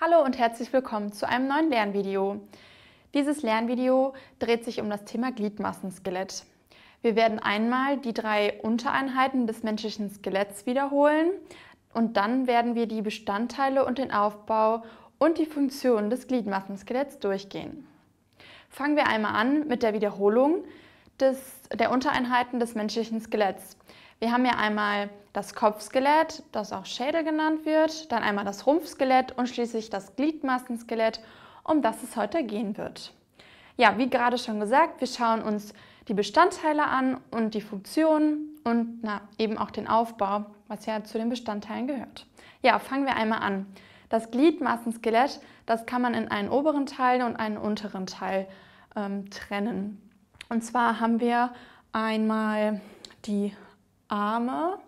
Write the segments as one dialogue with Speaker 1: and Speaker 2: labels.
Speaker 1: Hallo und herzlich willkommen zu einem neuen Lernvideo. Dieses Lernvideo dreht sich um das Thema Gliedmassenskelett. Wir werden einmal die drei Untereinheiten des menschlichen Skeletts wiederholen und dann werden wir die Bestandteile und den Aufbau und die Funktionen des Gliedmassenskeletts durchgehen. Fangen wir einmal an mit der Wiederholung des, der Untereinheiten des menschlichen Skeletts. Wir haben ja einmal das Kopfskelett, das auch Schädel genannt wird, dann einmal das Rumpfskelett und schließlich das Gliedmaßenskelett, um das es heute gehen wird. Ja, wie gerade schon gesagt, wir schauen uns die Bestandteile an und die Funktionen und na, eben auch den Aufbau, was ja zu den Bestandteilen gehört. Ja, fangen wir einmal an. Das Gliedmaßenskelett, das kann man in einen oberen Teil und einen unteren Teil ähm, trennen. Und zwar haben wir einmal die Arme,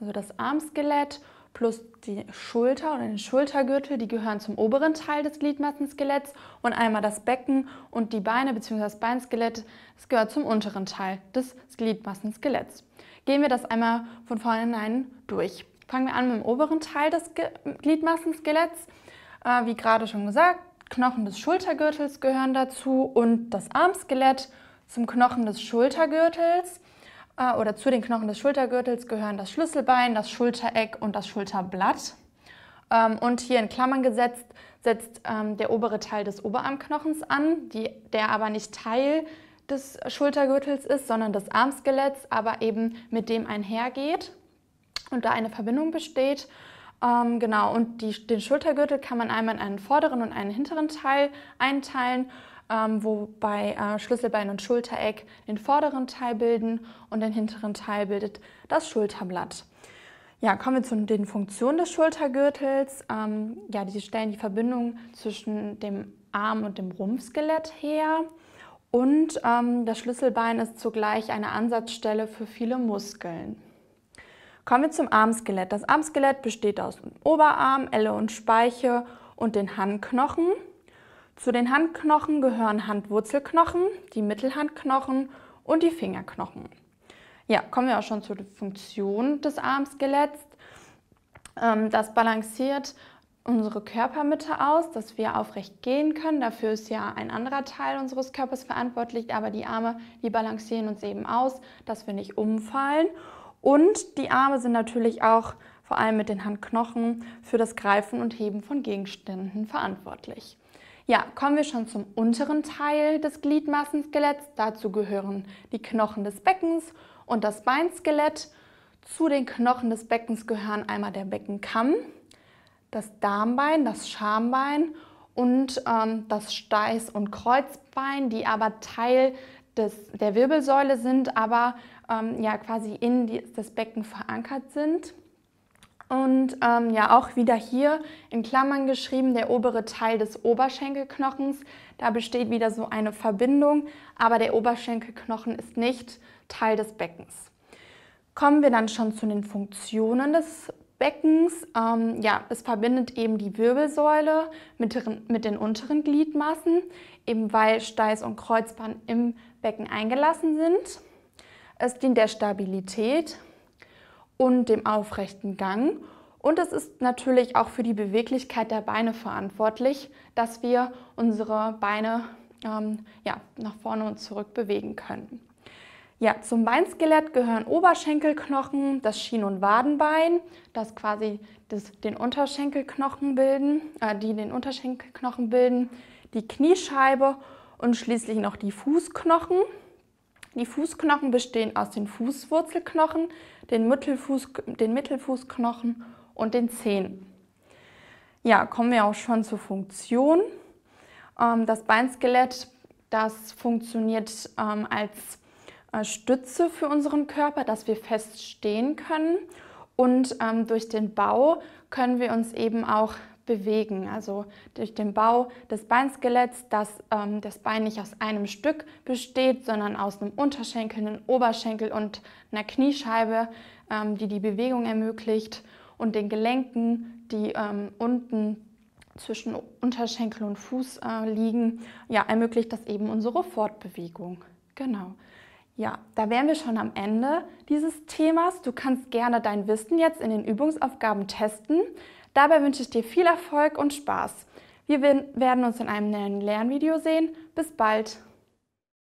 Speaker 1: also das Armskelett plus die Schulter oder den Schultergürtel, die gehören zum oberen Teil des Gliedmassenskeletts und einmal das Becken und die Beine bzw. das Beinskelett, das gehört zum unteren Teil des Gliedmassenskeletts. Gehen wir das einmal von vornherein durch. Fangen wir an mit dem oberen Teil des Gliedmassenskeletts. Äh, wie gerade schon gesagt, Knochen des Schultergürtels gehören dazu und das Armskelett zum Knochen des Schultergürtels äh, oder zu den Knochen des Schultergürtels gehören das Schlüsselbein, das Schultereck und das Schulterblatt. Ähm, und hier in Klammern gesetzt setzt ähm, der obere Teil des Oberarmknochens an, die, der aber nicht Teil des Schultergürtels ist, sondern des Armskeletts, aber eben mit dem einhergeht und da eine Verbindung besteht. Ähm, genau, und die, den Schultergürtel kann man einmal in einen vorderen und einen hinteren Teil einteilen ähm, wobei äh, Schlüsselbein und Schultereck den vorderen Teil bilden und den hinteren Teil bildet das Schulterblatt. Ja, kommen wir zu den Funktionen des Schultergürtels. Ähm, ja, die stellen die Verbindung zwischen dem Arm und dem Rumpfskelett her. Und ähm, das Schlüsselbein ist zugleich eine Ansatzstelle für viele Muskeln. Kommen wir zum Armskelett. Das Armskelett besteht aus Oberarm, Elle und Speiche und den Handknochen. Zu den Handknochen gehören Handwurzelknochen, die Mittelhandknochen und die Fingerknochen. Ja, kommen wir auch schon zur Funktion des Armskeletts. Ähm, das balanciert unsere Körpermitte aus, dass wir aufrecht gehen können. Dafür ist ja ein anderer Teil unseres Körpers verantwortlich, aber die Arme, die balancieren uns eben aus, dass wir nicht umfallen. Und die Arme sind natürlich auch vor allem mit den Handknochen für das Greifen und Heben von Gegenständen verantwortlich. Ja, kommen wir schon zum unteren Teil des Gliedmassenskeletts. Dazu gehören die Knochen des Beckens und das Beinskelett. Zu den Knochen des Beckens gehören einmal der Beckenkamm, das Darmbein, das Schambein und ähm, das Steiß- und Kreuzbein, die aber Teil des, der Wirbelsäule sind, aber ähm, ja quasi in die, das Becken verankert sind. Und ähm, ja, auch wieder hier in Klammern geschrieben, der obere Teil des Oberschenkelknochens. Da besteht wieder so eine Verbindung, aber der Oberschenkelknochen ist nicht Teil des Beckens. Kommen wir dann schon zu den Funktionen des Beckens. Ähm, ja, es verbindet eben die Wirbelsäule mit, mit den unteren Gliedmaßen, eben weil Steiß und Kreuzband im Becken eingelassen sind. Es dient der Stabilität, und dem aufrechten Gang. Und es ist natürlich auch für die Beweglichkeit der Beine verantwortlich, dass wir unsere Beine ähm, ja, nach vorne und zurück bewegen können. Ja, zum Beinskelett gehören Oberschenkelknochen, das Schien- und Wadenbein, das quasi das, den Unterschenkelknochen bilden, äh, die den Unterschenkelknochen bilden, die Kniescheibe und schließlich noch die Fußknochen. Die Fußknochen bestehen aus den Fußwurzelknochen, den, Mittelfuß, den Mittelfußknochen und den Zehen. Ja, kommen wir auch schon zur Funktion. Ähm, das Beinskelett, das funktioniert ähm, als äh, Stütze für unseren Körper, dass wir fest stehen können. Und ähm, durch den Bau können wir uns eben auch bewegen. Also durch den Bau des Beinskeletts, dass ähm, das Bein nicht aus einem Stück besteht, sondern aus einem Unterschenkel, einem Oberschenkel und einer Kniescheibe, ähm, die die Bewegung ermöglicht und den Gelenken, die ähm, unten zwischen Unterschenkel und Fuß äh, liegen, ja, ermöglicht das eben unsere Fortbewegung. Genau. Ja, da wären wir schon am Ende dieses Themas. Du kannst gerne dein Wissen jetzt in den Übungsaufgaben testen. Dabei wünsche ich dir viel Erfolg und Spaß. Wir werden uns in einem neuen Lernvideo sehen. Bis bald!